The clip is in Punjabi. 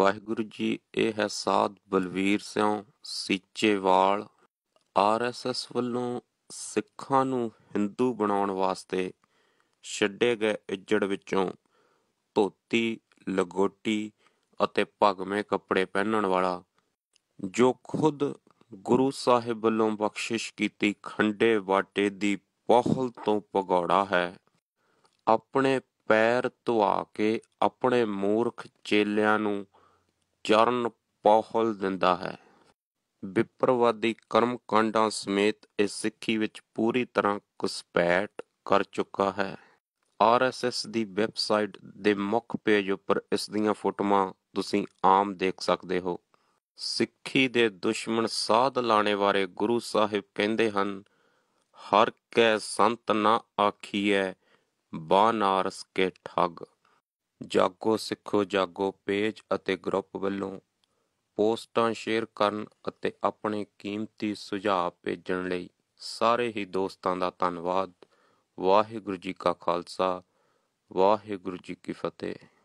ਵਾਹਿਗੁਰੂ ਜੀ ਇਹ ਹੈ ਸਾਧ ਬਲਵੀਰ ਸਿੰਘ ਸੀਚੇਵਾਲ ਆਰਐਸਐਸ ਵੱਲੋਂ ਸਿੱਖਾਂ ਨੂੰ ਹਿੰਦੂ ਬਣਾਉਣ ਵਾਸਤੇ ਛੱਡੇ ਗਏ ਇੱਜੜ ਵਿੱਚੋਂ ਧੋਤੀ ਲਗੋਟੀ ਅਤੇ ਭਗਵੇਂ ਕੱਪੜੇ ਪਹਿਨਣ ਵਾਲਾ ਜੋ ਖੁਦ ਗੁਰੂ ਸਾਹਿਬ ਵੱਲੋਂ ਬਖਸ਼ਿਸ਼ ਕੀਤੀ ਖੰਡੇ ਬਾਟੇ ਦੀ ਪਹਲ ਤੋਂ ਪਗੌੜਾ ਹੈ ਆਪਣੇ ਪੈਰ ਧਵਾ ਕੇ ਆਪਣੇ ਮੂਰਖ ਚੇਲਿਆਂ ਨੂੰ ਚਰਨ ਪੌਹਲ ਦਿੰਦਾ ਹੈ ਵਿਪਰਵਾਦੀ ਕਰਮ ਕਾਂਡਾਂ ਸਮੇਤ ਇਸ ਸਿੱਖੀ ਵਿੱਚ ਪੂਰੀ ਤਰ੍ਹਾਂ ਕੁਸਪੈਟ ਕਰ ਚੁੱਕਾ ਹੈ ਆਰਐਸਐਸ ਦੀ ਵੈਬਸਾਈਟ ਦੇ ਮੁੱਖ ਪੇਜ ਉੱਪਰ ਇਸ ਦੀਆਂ ਫੋਟੋਆਂ ਤੁਸੀਂ ਆਮ ਦੇਖ ਸਕਦੇ ਹੋ ਸਿੱਖੀ ਦੇ ਦੁਸ਼ਮਣ ਸਾਧ ਲਾਣੇ ਬਾਰੇ ਗੁਰੂ ਸਾਹਿਬ ਕਹਿੰਦੇ ਹਨ ਹਰ ਕੈ ਸੰਤ ਨਾ ਆਖੀਐ ਬਾਨਾਰਸ ਕੇ ਠੱਗ ਜਾਗੋ ਸਿੱਖੋ ਜਾਗੋ ਪੇਜ ਅਤੇ ਗਰੁੱਪ ਵੱਲੋਂ ਪੋਸਟਾਂ ਸ਼ੇਅਰ ਕਰਨ ਅਤੇ ਆਪਣੇ ਕੀਮਤੀ ਸੁਝਾਅ ਭੇਜਣ ਲਈ ਸਾਰੇ ਹੀ ਦੋਸਤਾਂ ਦਾ ਧੰਨਵਾਦ ਵਾਹਿਗੁਰੂ ਜੀ ਕਾ ਖਾਲਸਾ ਵਾਹਿਗੁਰੂ ਜੀ ਕੀ ਫਤਿਹ